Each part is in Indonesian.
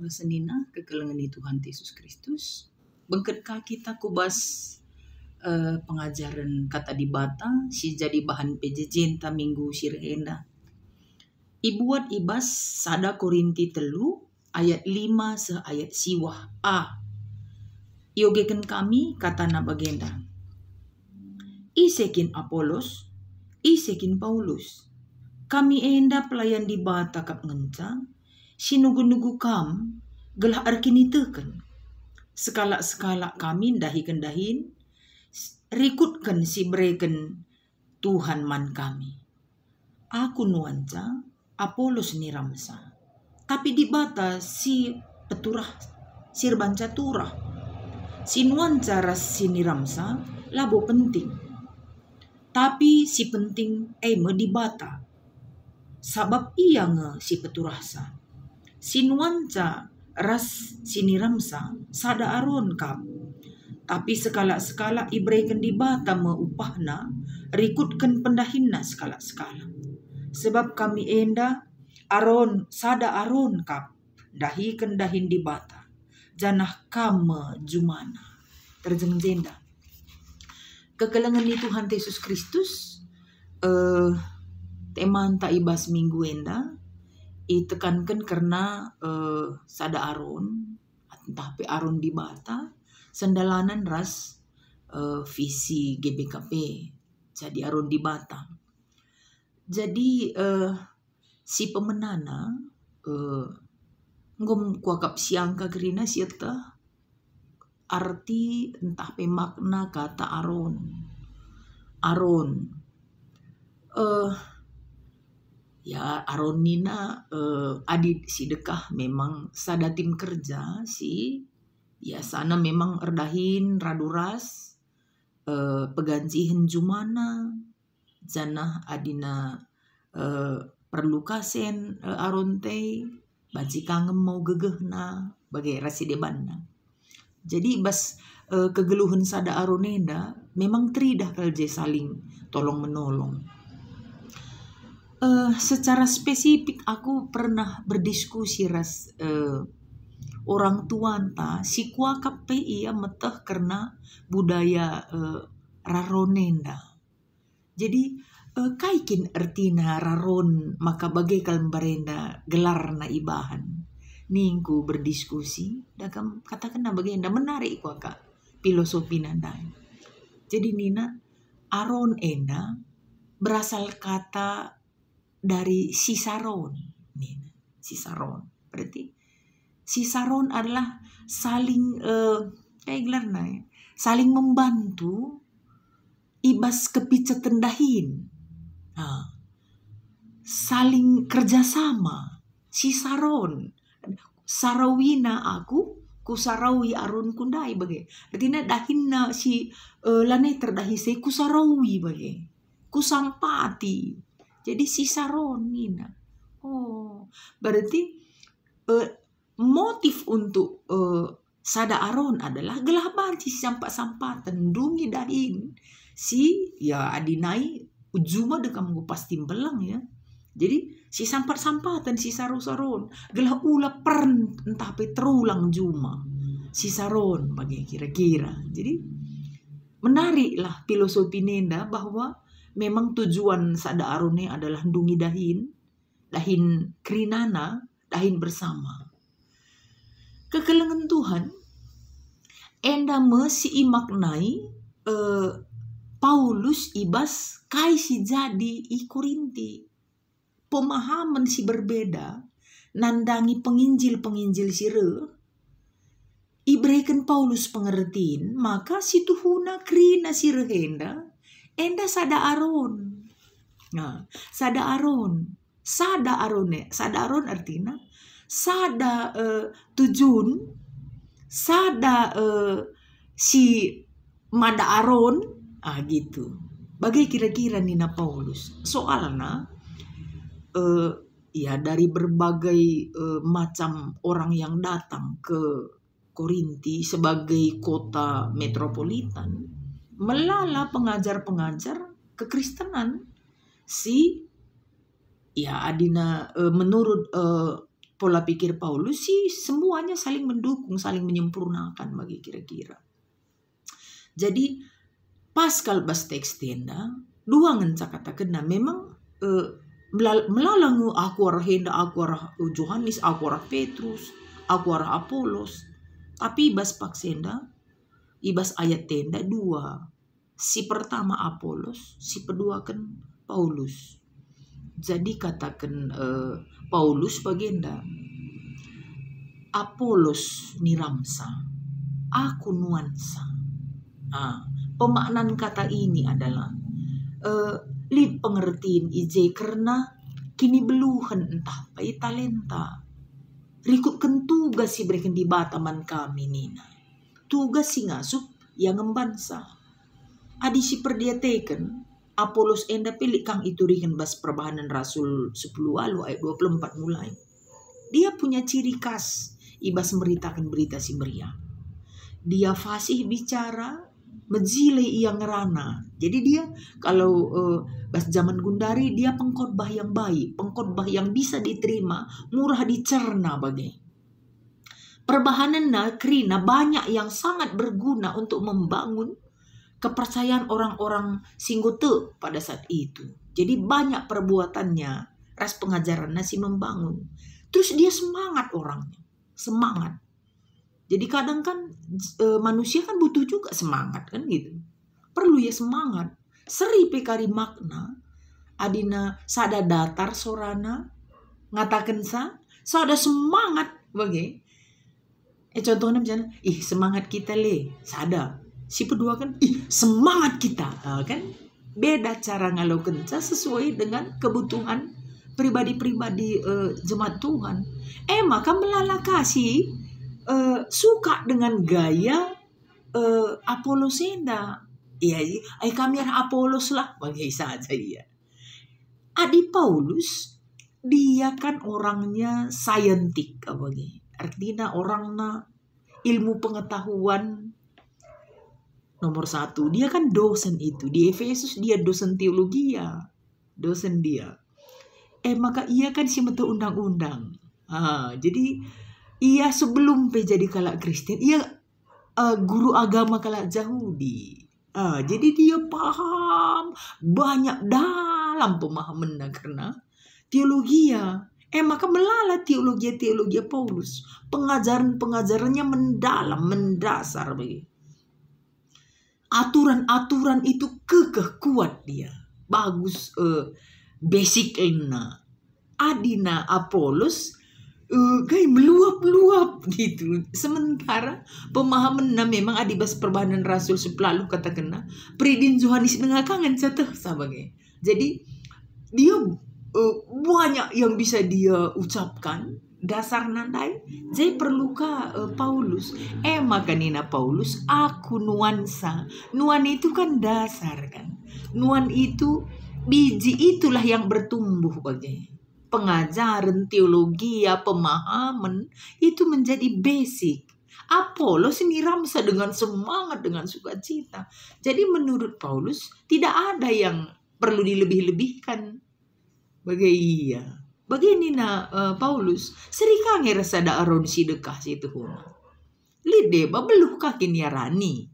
ngasenina kekelengan ni Tuhan Yesus Kristus ka kita kubas uh, eh, pengajaran kata di bata si jadi bahan PJJ ta minggu sirena ibuat ibas sada korinti telu ayat lima se ayat siwah a iogeken kami kata na bagenda isekin Apolos isekin Paulus kami enda pelayan di bata kap ngencang sinugu-nugu kam gelah kan, skala-skala kami dahi-kendahin, rikutkan si breken Tuhan man kami. Aku nuanca Apolos niramsa. Tapi di si peturah sirbanca turah. Sinuancara cara siniramsa labo penting. Tapi si penting eme dibata. Sabab iya nge si peturahsa sinuanca ras siniramsa sada aron kap. Tapi sekala-sekala ibrai kendiba tama upahna, rikutkan pendahinna sekala-sekala. Sebab kami enda aron sada aron kap, dahi kendahin dibata, janah kama jumana. Terjemjenda. Kekelengan ni Tuhan Yesus Kristus, uh, eh, tema tak ibas minggu enda, ditekankan karena uh, sada aron entah pe aron di bata sendalanan ras uh, visi GBKP jadi aron di bata jadi uh, si pemenana uh, ngom kuakap siang kagrina sieta arti entah pe makna kata aron aron uh, ya Aronina eh, adi Dekah memang sada tim kerja si ya sana memang erdahin raduras eh, peganci henjumana janah adina eh, perlu kasen eh, aronte baci kangen mau na bagai rasidebanna jadi bas eh, kegeluhan sada aroneda memang tridah kalje saling tolong menolong uh, secara spesifik aku pernah berdiskusi ras uh, orang nta si kua kape ia meteh karena budaya uh, eh, raronenda. Jadi uh, kaikin ertina raron maka bagai kalimbarenda gelar na ibahan. Ningku berdiskusi, dagam katakanlah bagaimana menarik kua filosofi nanda Jadi Nina, aron enda berasal kata dari sisaron ini, sisaron. Berarti sisaron adalah saling eh, kayak ya. saling membantu ibas kepice tendahin. Nah, saling kerjasama. sisaron. Sarawina aku kusarawi arun kundai bagai. Artinya dahinna si uh, eh, lanai terdahi ku kusarawi bagai. Kusampati jadi sisa ronina. Oh, berarti eh, motif untuk eh, sada aron adalah gelaban si sampah sampah tendungi dahin si ya adinai ujuma dengan mengupas timbelang ya. Jadi si sampah sampah dan saru saron gelah ula pern entah pe terulang juma si saron bagi kira-kira. Jadi menariklah filosofi Nenda bahwa memang tujuan Sada Arune adalah Dungi dahin, dahin krinana, dahin bersama. Kekelengan Tuhan, enda mesi maknai eh, Paulus ibas kai si jadi i Korinti. Pemahaman si berbeda, nandangi penginjil-penginjil si re, Ibreken Paulus pengertin, maka si tuhuna krina si rehenda, enda sada arun. Nah, sada arun. Sada arun ya. Sada aron artinya sada uh, tujun sada uh, si mada arun, ah gitu. Bagi kira-kira Nina Paulus. Soalnya uh, ya dari berbagai uh, macam orang yang datang ke Korinti sebagai kota metropolitan melala pengajar-pengajar kekristenan si ya Adina e, menurut e, pola pikir Paulus sih semuanya saling mendukung, saling menyempurnakan bagi kira-kira. Jadi Pascal tenda dua ngenca kata kena memang eh, melalangu aku arah Henda, aku arah Johannes, aku arah Petrus, aku arah Apolos. Tapi Bas paksenda ibas ayat tenda dua. Si pertama Apolos, si kedua kan Paulus. Jadi katakan uh, Paulus bagenda. Apolos niramsa, aku nuansa. Ah, pemaknaan kata ini adalah uh, eh, lip pengertian IJ karena kini beluhan entah pai talenta. Rikut kentuga si berikan di bataman kami Nina tugas sup yang ngembansa. Adi si perdia teken, Apolos enda pilih kang itu ringan bas perbahanan Rasul 10 alu ayat 24 mulai. Dia punya ciri khas, ibas meritakan berita si Maria. Dia fasih bicara, mejile ia ngerana. Jadi dia kalau uh, bas zaman Gundari dia pengkhotbah yang baik, pengkhotbah yang bisa diterima, murah dicerna bagai. Perbahanan Krina banyak yang sangat berguna untuk membangun kepercayaan orang-orang Singgute pada saat itu. Jadi banyak perbuatannya, ras pengajaran nasi membangun. Terus dia semangat orangnya, semangat. Jadi kadang kan e, manusia kan butuh juga semangat kan gitu. Perlu ya semangat. Seri pekari makna adina sada datar sorana ngatakan sa sada ada semangat bagi Eh contohnya misalnya, ih semangat kita le, sadar. Si kedua kan, ih semangat kita, uh, kan? Beda cara ngalau kenca sesuai dengan kebutuhan pribadi-pribadi uh, eh, jemaat Tuhan. Eh maka melalakasi uh, eh, suka dengan gaya uh, Apollo Senda. Iya, ay ya, kami Apolos lah, bagi saja iya. Adi Paulus, dia kan orangnya saintik, apa gitu artinya orang na ilmu pengetahuan nomor satu. Dia kan dosen itu. Di Efesus dia dosen teologi ya. Dosen dia. Eh maka ia kan si tuh undang-undang. Ah, jadi ia sebelum pe jadi kalak Kristen, ia uh, e, guru agama kalak Yahudi. Ah, jadi dia paham banyak dalam pemahaman karena teologi ya. Eh maka melala teologi-teologi Paulus. Pengajaran-pengajarannya mendalam, mendasar begitu. Aturan-aturan itu kekeh kuat dia. Bagus uh, basic enna. Adina Apolos uh, eh, kayak meluap-luap gitu. Sementara pemahaman nah memang adibas perbahanan Rasul sepelalu kata kena. Peridin Johanis mengakangan kangen catah sabangnya. Jadi dia uh, banyak yang bisa dia ucapkan dasar nandai jadi perlukah eh, uh, Paulus eh Nina Paulus aku nuansa nuan itu kan dasar kan nuan itu biji itulah yang bertumbuh pokoknya pengajaran teologi ya pemahaman itu menjadi basic Apolos ramsa dengan semangat dengan sukacita jadi menurut Paulus tidak ada yang perlu dilebih-lebihkan Bagai iya. Bagai ini na uh, eh, Paulus seri kange ada aron si situ huma lide babeluh kakin rani.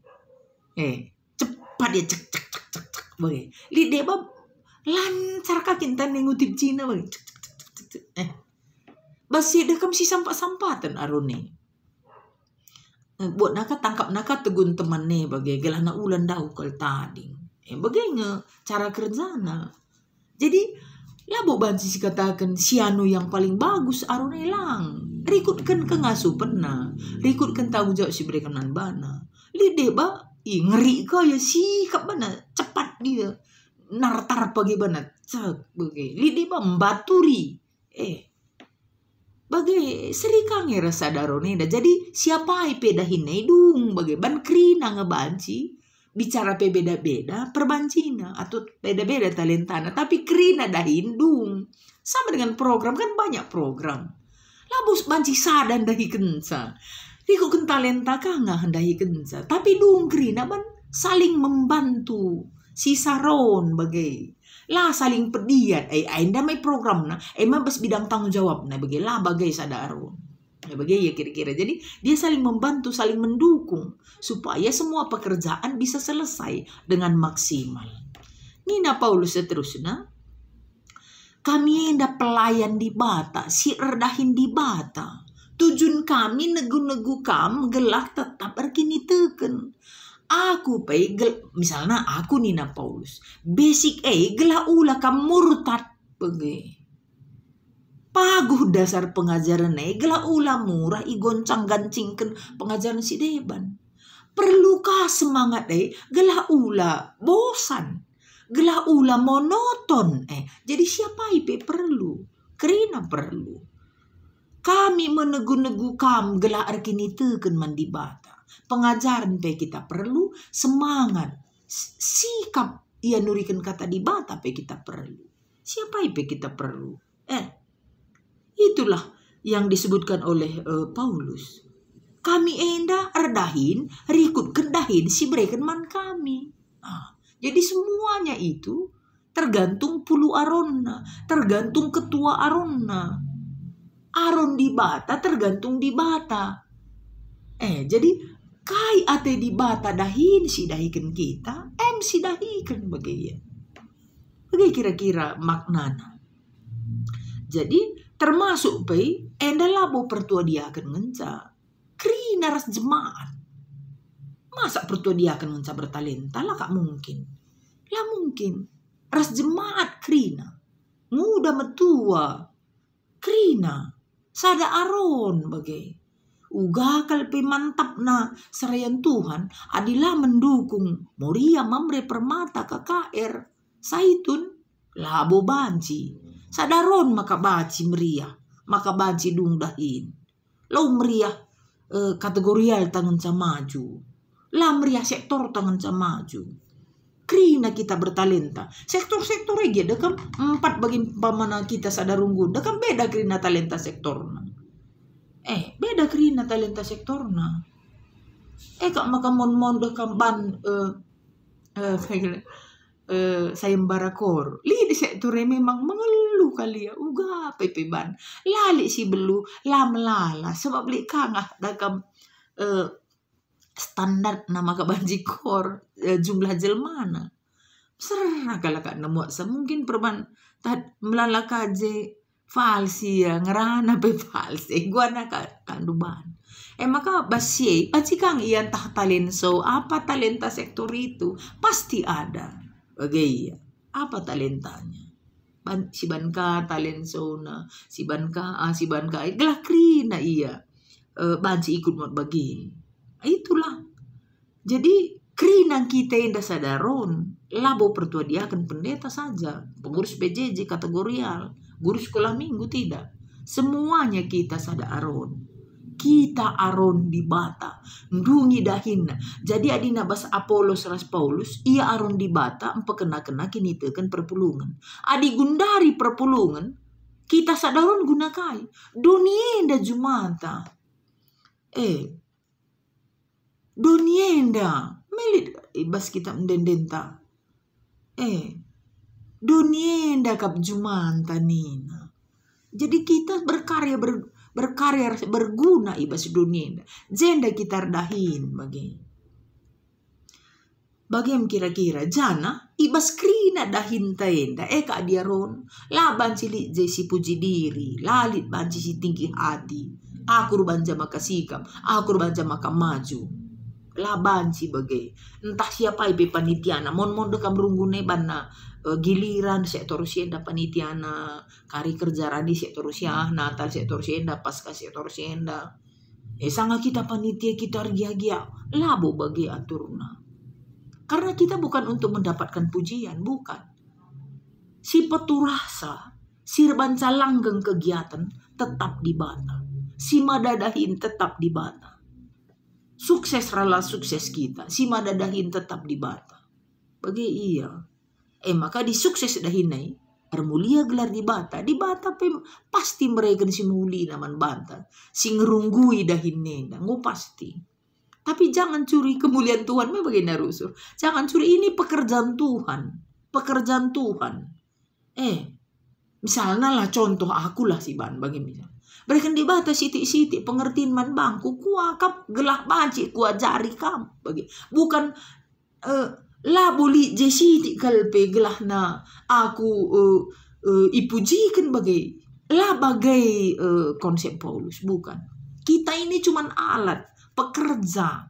eh cepat ya cek cek cek cek cek bagai lide bab lancar kakin tan ngutip Cina bagai cek cek cek cek, cek. eh basi dekam si sampah sampatan ni. Eh, buat naka tangkap naka tegun teman ni. bagai gelah na ulan dau tadi eh bagai nge cara kerjana jadi Ya Labu si katakan si Anu yang paling bagus arun hilang. Rikutkan ke ngasu pernah. Rikutkan tahu jawab si berikanan bana. Lide ba, i ngeri kau ya si bana cepat dia. Nartar pagi bana cek bagai. Lide ba mbaturi Eh, bagai serikange ya rasa darone dah jadi siapa ipe dahin nedung bagai ban krina ngebanci bicara pe beda-beda perbancina atau beda-beda talentana tapi kerina dah hindung sama dengan program kan banyak program labus banci sadan dahi kenca riku talenta kanga hendahi kenca tapi dung kerina ban saling membantu si saron bagai lah saling pediat eh ainda mai program na emang eh, bes bidang tanggung jawab na bagai lah bagai sadaron Ya, bagi ya kira-kira. Jadi dia saling membantu, saling mendukung supaya semua pekerjaan bisa selesai dengan maksimal. Nina Paulus seterusnya. Kami dah pelayan di bata, si erdahin di bata. Tujun kami negu-negu kam gelak tetap erkini teken. Aku pe gel, misalnya aku Nina Paulus. Basic A gelak ula kam murtad. pegi paguh dasar pengajaran negla ulah murah igoncang gancingken pengajaran si Deban. Perlukah semangat eh gelah ula bosan. Gelah ula monoton eh. Jadi siapa ipe perlu? Kerina perlu. Kami menegu-negu kam gelah arkini teken mandi bata. Pengajaran pe kita perlu semangat. Sikap ia nurikan kata di bata pe kita perlu. Siapa ipe kita perlu? Itulah yang disebutkan oleh uh, Paulus. Kami enda redahin, rikut kendahin si man kami. Nah, jadi semuanya itu tergantung pulu aronna, tergantung ketua aronna. Aron di bata tergantung di bata. Eh, jadi kai ate di bata dahin si dahiken kita, em si dahiken, bagaimana? Bagaimana kira-kira maknana. Jadi termasuk pei, enda labo pertua dia akan ngenca kri naras jemaat masa pertua dia akan ngenca bertalenta lah kak mungkin lah mungkin ras jemaat Kri na, muda metua Kri na, sada aron bagai uga kalpe mantap na serayan Tuhan adilah mendukung Moria Mamre Permata KKR Saitun Labo Banci sadaron baci meriah dung dahin lo meriah e, kategorial tangan maju lah meriah sektor tangan maju krina kita bertalenta sektor-sektor aja dekam empat bagi pamanah kita sadarunggu dekam beda krina talenta sektor eh beda krina talenta na eh kak makamon mon dekam ban eh uh, Eh, sayembara kor. li Lidi sektor ini memang mengeluh kali ya. Uga ban Lali si belu lam lala. Sebab li kangah dagam uh, eh, standar nama kabanji kor uh, jumlah jelmana. Serah kalaka nemu sa mungkin perban tad melala kaje falsi ya ngerana pe falsi. Gua nak kanduban. Eh maka basi, pasti kang iya tah talento, apa talenta sektor itu, pasti ada Bagay, iya. apa talentanya? Ban, si banka zona si banka, ah, si banka, iya. eh, na iya. Uh, ikut mau bagin. Itulah. Jadi kri kerinang kita yang sadaron, labo pertua dia akan pendeta saja, pengurus PJJ kategorial, guru sekolah minggu tidak. Semuanya kita sadaron kita Aron di bata ndungi dahin jadi adina bas Apolos ras Paulus ia Aron di bata empekena-kena kini teken perpulungan adi gundari perpulungan kita sadarun gunakai dunia nda jumata eh dunia nda melit eh, bas kita mendendenta eh dunia nda kap jumanta nina jadi kita berkarya ber, berkarir berguna iba dunia jenda kita dahin bagi bagaimana kira-kira jana iba skrina dahin eh, kak dia Ron laban cili jesi puji diri lalit banci si tinggi hati aku ruban jama kasikam aku ruban jama maju laban si bagai entah siapa ibe panitiana mon mon dekam berunggu bana uh, e, giliran sektor sienda panitiana kari kerja radi sektor siah ah, natal sektor pas pasca sektor sienda eh sangat kita panitia kita gia-gia labo bagai aturna karena kita bukan untuk mendapatkan pujian bukan si peturasa sirban langgeng kegiatan tetap di dibata si madadahin tetap di dibata Sukses rela sukses kita. Si mada madadahin tetap di bata Bagi iya. Eh maka di sukses dahinai. Armulia gelar di bata di bata pe pasti mereka si muli naman bata. Si ngerunggui dahinai. Ngu pasti. Tapi jangan curi kemuliaan Tuhan. me bagi narusur Jangan curi ini pekerjaan Tuhan. Pekerjaan Tuhan. Eh. Misalnya lah contoh akulah si Ban. Bagi misalnya Berikan di bata sitik-sitik pengertian man bangku kuah gelak banci kuajari jari kam bagi bukan uh, eh, la boleh je sitik kalpe gelah na aku uh, uh, ipujikan bagai lah bagai uh, konsep Paulus bukan kita ini cuman alat pekerja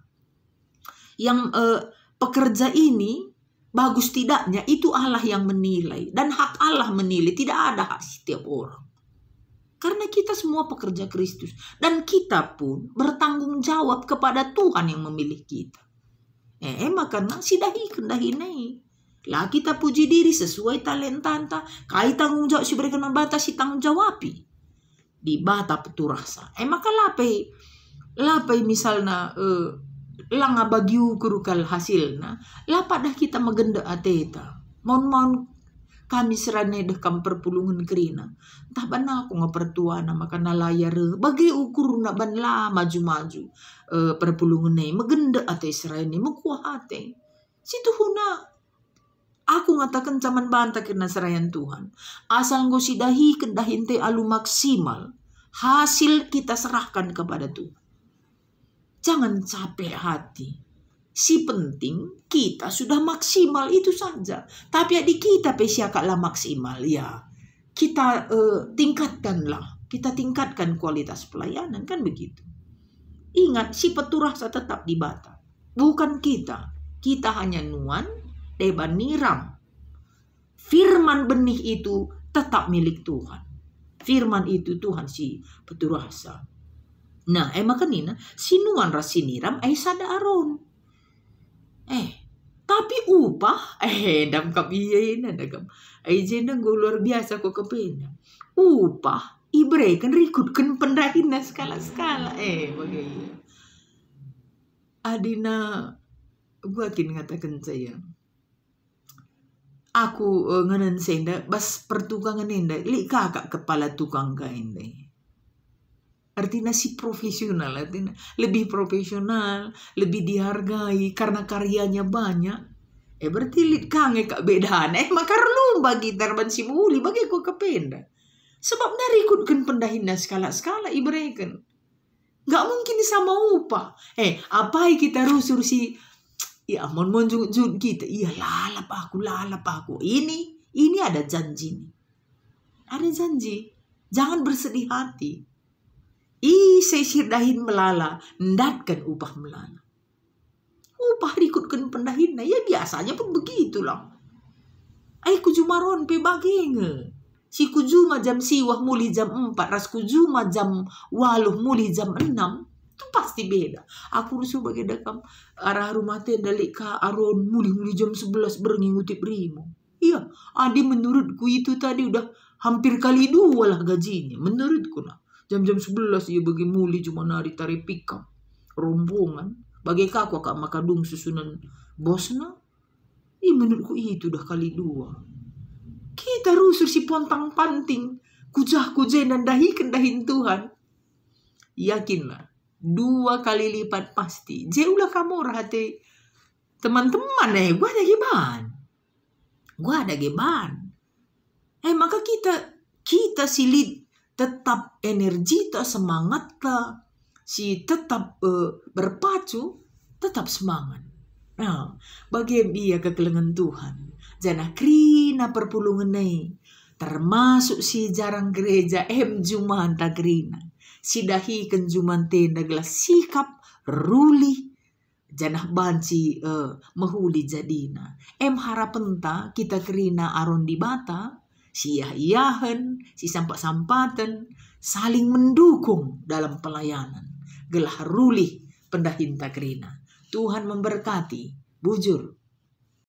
yang uh, pekerja ini bagus tidaknya itu Allah yang menilai dan hak Allah menilai tidak ada hak setiap orang karena kita semua pekerja Kristus dan kita pun bertanggung jawab kepada Tuhan yang memilih kita. Eh, maka makanya sidahi kendahi naik. Lah kita puji diri sesuai talenta anta. Kai tanggung jawab si berikan membatas si tanggung jawab. Di bata petu rasa. Eh maka lapai. Lapai misalnya eh, langa bagiu kerukal hasil. Nah, lapak dah kita megende ateta. Mohon-mohon kami serane deh kam perpulungan kerina. Entah bana aku ngapertua nama kana layar bagi ukur nak ban maju-maju e, perpulungan ne megende ate serane mekuahate. Situ huna Aku ngatakan zaman banta kena serayan Tuhan. Asal nggo dahi kendahin te alu maksimal. Hasil kita serahkan kepada Tuhan. Jangan capek hati Si penting kita sudah maksimal itu saja. Tapi di kita pesiakatlah maksimal ya. Kita uh, tingkatkanlah, kita tingkatkan kualitas pelayanan kan begitu. Ingat si peturahsa tetap di bata. Bukan kita. Kita hanya nuan, deban niram. Firman benih itu tetap milik Tuhan. Firman itu Tuhan si peturahsa Nah, emak kanina sinuan rasiniram ai sada aron Eh, tapi upah, eh, dalam kapiin, ada kap. Ejen dah gua luar biasa kau kapiin. Upah, ibre kan rikut kan pendahin na skala skala. Eh, bagai. Adina, gua kini ngatakan saya. Aku uh, eh, ngenen senda, bas pertukangan enda, li kakak kepala tukang kain deh. artinya si profesional artinya lebih profesional lebih dihargai karena karyanya banyak eh berarti lid kange kak bedaan eh makar lu gitar ban si muli bagi ku kependa, sebab dari ikutkan pendahina skala skala ibreken nggak mungkin sama upa eh apa kita rusur si ya mon mon jung jung kita iya lalap aku lalap aku ini ini ada janji ada janji jangan bersedih hati I sesir dahin melala, ndatkan upah melala. Upah rikutkan pendahinna, ya biasanya pun begitulah. Ai kujumaron pe bagenge. Si kujuma jam siwah muli jam empat, ras kujuma jam waluh muli jam enam. Itu pasti beda. Aku rusuh bagi dakam arah rumah tenda leka aron muli-muli jam sebelas berngingutip rimo. Iya, adi menurutku itu tadi udah hampir kali dua lah gajinya. Menurutku lah. Jam-jam sebelas ia bagi muli cuma nari tari pika Rombongan. Bagai kaku akak makadung susunan bosna. I menurutku itu dah kali dua. Kita rusur si pontang panting. Kujah kujah dan dahi kendahin Tuhan. Yakinlah. Dua kali lipat pasti. Jauhlah kamu rahati teman-teman eh. Gua ada geban. Gua ada geban. Eh maka kita kita silid tetap energi to semangat ta si tetap uh, berpacu tetap semangat nah bagi dia kekelengan Tuhan jana krina perpulungan nei termasuk si jarang gereja em juman krina si dahi kenjuman tenda gelas sikap ruli janah banci uh, eh, mahuli jadina em harapenta kita kerina aron di bata siyah-iyahan, sisampat-sampatan, saling mendukung dalam pelayanan. Gelah rulih pendahinta kerina. Tuhan memberkati. Bujur.